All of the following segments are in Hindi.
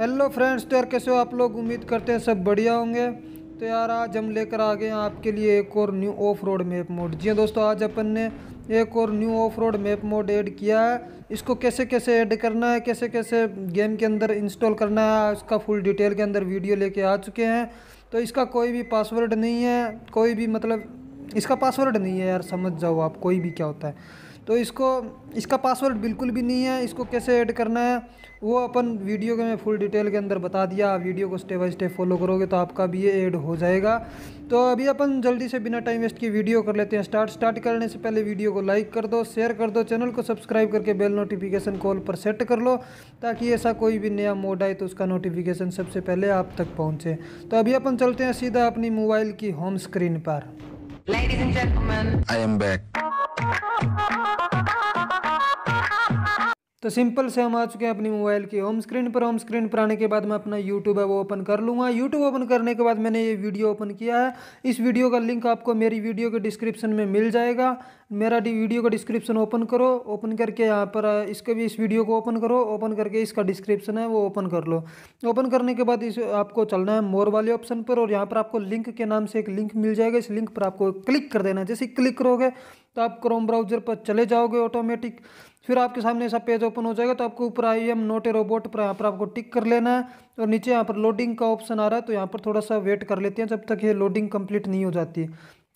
हेलो फ्रेंड्स तो यार कैसे हो आप लोग उम्मीद करते हैं सब बढ़िया होंगे तो यार आज हम लेकर आ गए हैं आपके लिए एक और new off road map mode जी हाँ दोस्तों आज अपन ने एक और new off road map mode add किया है इसको कैसे कैसे ऐड करना है कैसे कैसे गेम के अंदर इंस्टॉल करना है इसका फुल डिटेल के अंदर वीडियो लेके आ चुके हैं तो इसका कोई भी पासवर्ड नहीं है कोई भी मतलब इसका पासवर्ड नहीं है यार समझ जाओ आप कोई भी क्या होता है तो इसको इसका पासवर्ड बिल्कुल भी नहीं है इसको कैसे ऐड करना है वो अपन वीडियो के में फुल डिटेल के अंदर बता दिया वीडियो को स्टेप बाई स्टेप फॉलो करोगे तो आपका भी ये ऐड हो जाएगा तो अभी अपन जल्दी से बिना टाइम वेस्ट किए वीडियो कर लेते हैं स्टार्ट स्टार्ट करने से पहले वीडियो को लाइक कर दो शेयर कर दो चैनल को सब्सक्राइब करके बेल नोटिफिकेशन कॉल पर सेट कर लो ताकि ऐसा कोई भी नया मोड आए तो उसका नोटिफिकेशन सबसे पहले आप तक पहुँचे तो अभी अपन चलते हैं सीधा अपनी मोबाइल की होम स्क्रीन पर Ladies and gentlemen, I am back. तो सिंपल से हम आ चुके हैं अपनी मोबाइल की होम स्क्रीन पर होम स्क्रीन पर आने के बाद मैं अपना यूट्यूब है वो ओपन कर लूँगा यूट्यूब ओपन करने के बाद मैंने ये वीडियो ओपन किया है इस वीडियो का लिंक आपको मेरी वीडियो के डिस्क्रिप्शन में मिल जाएगा मेरा वीडियो का डिस्क्रिप्शन ओपन करो ओपन करके यहाँ पर इसके भी इस वीडियो को ओपन करो ओपन करके इसका डिस्क्रिप्शन है वो ओपन कर लो ओपन करने के बाद इस आपको चलना है मोर वाले ऑप्शन पर और यहाँ पर आपको लिंक के नाम से एक लिंक मिल जाएगा इस लिंक पर आपको क्लिक कर देना है जैसे क्लिक करोगे तो आप क्रोम ब्राउजर पर चले जाओगे ऑटोमेटिक फिर आपके सामने ऐसा पेज ओपन हो जाएगा तो आपको ऊपर I am not a robot पर यहाँ पर आपको टिक कर लेना है और नीचे यहाँ पर लोडिंग का ऑप्शन आ रहा है तो यहाँ पर थोड़ा सा वेट कर लेते हैं जब तक ये लोडिंग कंप्लीट नहीं हो जाती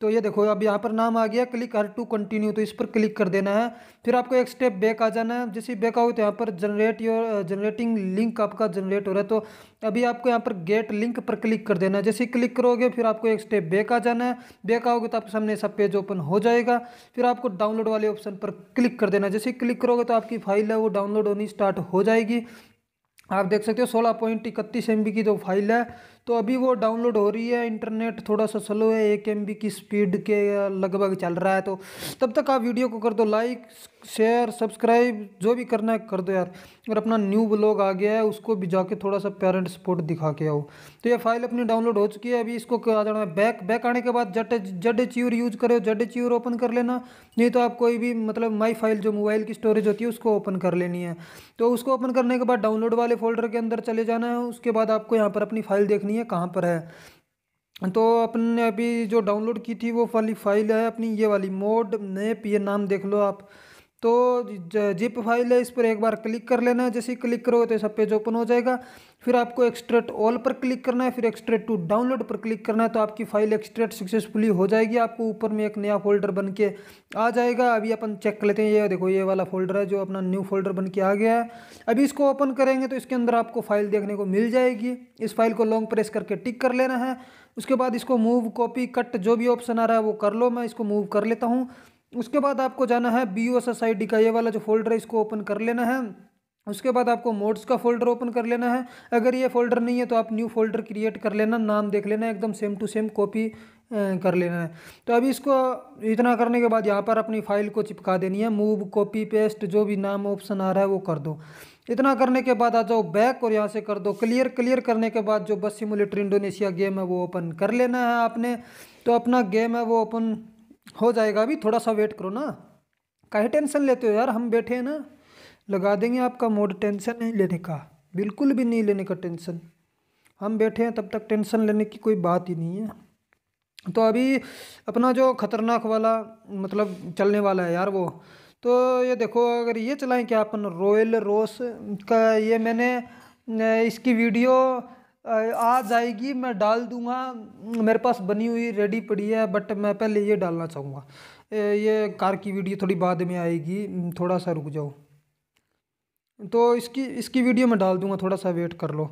तो ये देखो अब यहाँ पर नाम आ गया क्लिक हर टू कंटिन्यू तो इस पर क्लिक कर देना है फिर आपको एक स्टेप बैक आ जाना है जैसे बैक आओ तो यहाँ पर जनरेट योर जनरेटिंग लिंक आपका जनरेट हो रहा है तो अभी आपको यहाँ पर गेट लिंक पर क्लिक कर देना है जैसे क्लिक करोगे फिर आपको एक स्टेप बैक आ जाना है बैक आओगे तो आपके सामने सब पेज ओपन हो जाएगा फिर आपको डाउनलोड वाले ऑप्शन पर क्लिक कर देना है जैसे क्लिक करोगे तो आपकी फाइल है वो डाउनलोड होनी स्टार्ट हो जाएगी आप देख सकते हो सोलह पॉइंट इकतीस एम की जो फाइल है तो अभी वो डाउनलोड हो रही है इंटरनेट थोड़ा सा स्लो है एक एम की स्पीड के लगभग चल रहा है तो तब तक आप वीडियो को कर दो लाइक शेयर सब्सक्राइब जो भी करना है कर दो यार और अपना न्यू ब्लॉग आ गया है उसको भी जाके थोड़ा सा पेरेंट सपोर्ट दिखा के आओ तो ये फाइल अपनी डाउनलोड हो चुकी है अभी इसको आ जाना है बैक बैक आने के बाद जट जड च्यूर यूज करो जड च्यूर ओपन कर लेना नहीं तो आप कोई भी मतलब माई फाइल जो मोबाइल की स्टोरेज होती है उसको ओपन कर लेनी है तो उसको ओपन करने के बाद डाउनलोड वाले फोल्डर के अंदर चले जाना है उसके बाद आपको यहाँ पर अपनी फाइल देखनी करनी है कहाँ पर है तो अपन ने अभी जो डाउनलोड की थी वो वाली फाइल है अपनी ये वाली मोड नेप ये नाम देख लो आप तो जिप फाइल है इस पर एक बार क्लिक कर लेना है जैसे ही क्लिक करोगे तो सब पेज ओपन हो जाएगा फिर आपको एक्सट्रेट ऑल पर क्लिक करना है फिर एक्सट्रेट टू डाउनलोड पर क्लिक करना है तो आपकी फाइल एक्सट्रेट सक्सेसफुली हो जाएगी आपको ऊपर में एक नया फोल्डर बन के आ जाएगा अभी अपन चेक कर लेते हैं ये देखो ये वाला फोल्डर है जो अपना न्यू फोल्डर बन के आ गया है अभी इसको ओपन करेंगे तो इसके अंदर आपको फाइल देखने को मिल जाएगी इस फाइल को लॉन्ग प्रेस करके टिक कर लेना है उसके बाद इसको मूव कॉपी कट जो भी ऑप्शन आ रहा है वो कर लो मैं इसको मूव कर लेता हूँ उसके बाद आपको जाना है B O S I D का ये वाला जो फोल्डर है इसको ओपन कर लेना है उसके बाद आपको मोड्स का फोल्डर ओपन कर लेना है अगर ये फोल्डर नहीं है तो आप न्यू फोल्डर क्रिएट कर लेना नाम देख लेना एकदम सेम टू सेम कॉपी कर लेना है तो अभी इसको इतना करने के बाद यहाँ पर अपनी फाइल को चिपका देनी है मूव कॉपी पेस्ट जो भी नाम ऑप्शन आ रहा है वो कर दो इतना करने के बाद आ जाओ बैक और यहाँ से कर दो क्लियर क्लियर करने के बाद जो बस सिमुलेटर इंडोनेशिया गेम है वो ओपन कर लेना है आपने तो अपना गेम है वो ओपन हो जाएगा अभी थोड़ा सा वेट करो ना काहे टेंशन लेते हो यार हम बैठे हैं ना लगा देंगे आपका मूड टेंशन नहीं लेने का बिल्कुल भी नहीं लेने का टेंशन हम बैठे हैं तब तक टेंशन लेने की कोई बात ही नहीं है तो अभी अपना जो ख़तरनाक वाला मतलब चलने वाला है यार वो तो ये देखो अगर ये चलाएं क्या अपन रॉयल रोस का ये मैंने इसकी वीडियो आ जाएगी मैं डाल दूंगा मेरे पास बनी हुई रेडी पड़ी है बट मैं पहले ये डालना चाहूँगा ये कार की वीडियो थोड़ी बाद में आएगी थोड़ा सा रुक जाओ तो इसकी इसकी वीडियो मैं डाल दूंगा थोड़ा सा वेट कर लो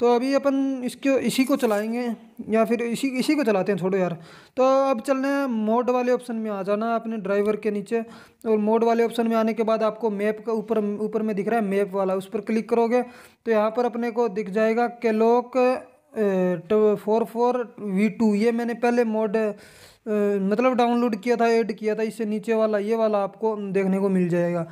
तो अभी अपन इसको इसी को चलाएंगे या फिर इसी इसी को चलाते हैं छोड़ो यार तो अब चलने मोड वाले ऑप्शन में आ जाना अपने ड्राइवर के नीचे और मोड वाले ऑप्शन में आने के बाद आपको मैप का ऊपर ऊपर में दिख रहा है मैप वाला उस पर क्लिक करोगे तो यहाँ पर अपने को दिख जाएगा केलोक फोर फोर वी टू ये मैंने पहले मोड मतलब डाउनलोड किया था ऐड किया था इससे नीचे वाला ये वाला आपको देखने को मिल जाएगा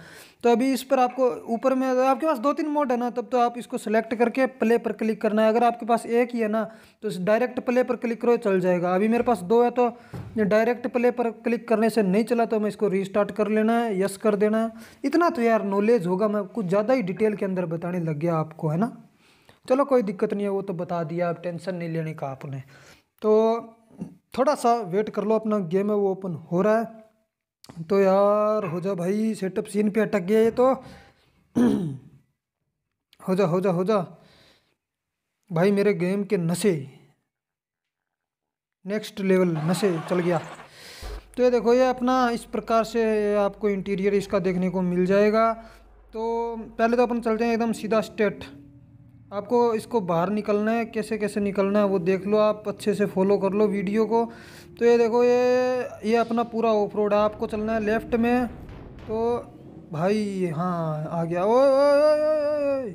तो अभी इस पर आपको ऊपर में आपके पास दो तीन मोड है ना तब तो आप इसको सेलेक्ट करके प्ले पर क्लिक करना है अगर आपके पास एक ही है ना तो डायरेक्ट प्ले पर क्लिक करो चल जाएगा अभी मेरे पास दो है तो डायरेक्ट प्ले पर क्लिक करने से नहीं चला तो मैं इसको रीस्टार्ट कर लेना है यस कर देना है इतना तो यार नॉलेज होगा मैं कुछ ज़्यादा ही डिटेल के अंदर बताने लग गया आपको है ना चलो कोई दिक्कत नहीं है वो तो बता दिया आप टेंशन नहीं लेने का आपने तो थोड़ा सा वेट कर लो अपना गेम है वो ओपन हो रहा है तो यार हो जा भाई सेटअप सीन पे अटक गया ये तो हो जा हो जा हो जा भाई मेरे गेम के नशे नेक्स्ट लेवल नशे चल गया तो ये देखो ये अपना इस प्रकार से आपको इंटीरियर इसका देखने को मिल जाएगा तो पहले तो अपन चलते हैं एकदम सीधा स्टेट आपको इसको बाहर निकलना है कैसे कैसे निकलना है वो देख लो आप अच्छे से फॉलो कर लो वीडियो को तो ये देखो ये ये अपना पूरा ऑफ रोड है आपको चलना है लेफ्ट में तो भाई हाँ आ गया ओ, ओ, ओ, ओ,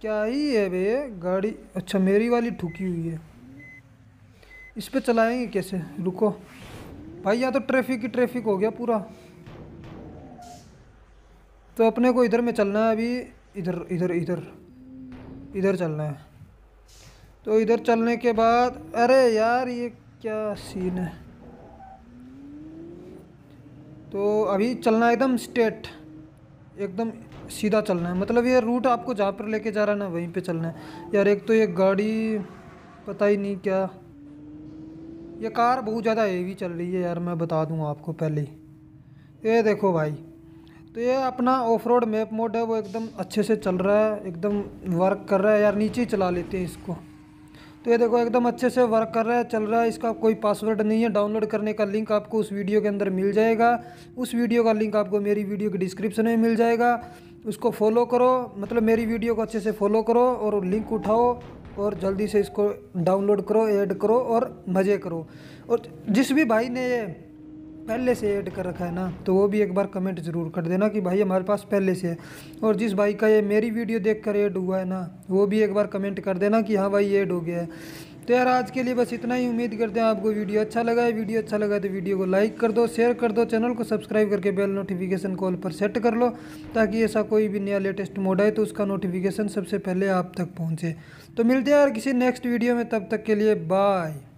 क्या ही है बे गाड़ी अच्छा मेरी वाली ठुकी हुई है इस पर चलाएंगे कैसे रुको भाई यहाँ तो ट्रैफिक ही ट्रैफिक हो गया पूरा तो अपने को इधर में चलना है अभी इधर इधर इधर इधर चलना है तो इधर चलने के बाद अरे यार ये क्या सीन है तो अभी चलना एकदम स्ट्रेट एकदम सीधा चलना है मतलब ये रूट आपको जहाँ पर लेके जा रहा है ना वहीं पे चलना है यार एक तो ये गाड़ी पता ही नहीं क्या ये कार बहुत ज़्यादा हेवी चल रही है यार मैं बता दूँ आपको पहले ये देखो भाई तो ये अपना ऑफ रोड मैप मोड है वो एकदम अच्छे से चल रहा है एकदम वर्क कर रहा है यार नीचे चला लेते हैं इसको तो ये देखो एकदम अच्छे से वर्क कर रहा है चल रहा है इसका कोई पासवर्ड नहीं है डाउनलोड करने का लिंक आपको उस वीडियो के अंदर मिल जाएगा उस वीडियो का लिंक आपको मेरी वीडियो के डिस्क्रिप्शन में मिल जाएगा उसको फॉलो करो मतलब मेरी वीडियो को अच्छे से फॉलो करो और लिंक उठाओ और जल्दी से इसको डाउनलोड करो ऐड करो और मज़े करो और जिस भी भाई ने ये पहले से ऐड कर रखा है ना तो वो भी एक बार कमेंट ज़रूर कर देना कि भाई हमारे पास पहले से है और जिस भाई का ये मेरी वीडियो देख कर ऐड हुआ है ना वो भी एक बार कमेंट कर देना कि हाँ भाई ऐड हो गया है तो यार आज के लिए बस इतना ही उम्मीद करते हैं आपको वीडियो अच्छा लगा है वीडियो अच्छा लगा तो वीडियो को लाइक कर दो शेयर कर दो चैनल को सब्सक्राइब करके बेल नोटिफिकेशन कॉल पर सेट कर लो ताकि ऐसा कोई भी नया लेटेस्ट मोड आए तो उसका नोटिफिकेशन सबसे पहले आप तक पहुँचे तो मिलते हैं यार किसी नेक्स्ट वीडियो में तब तक के लिए बाय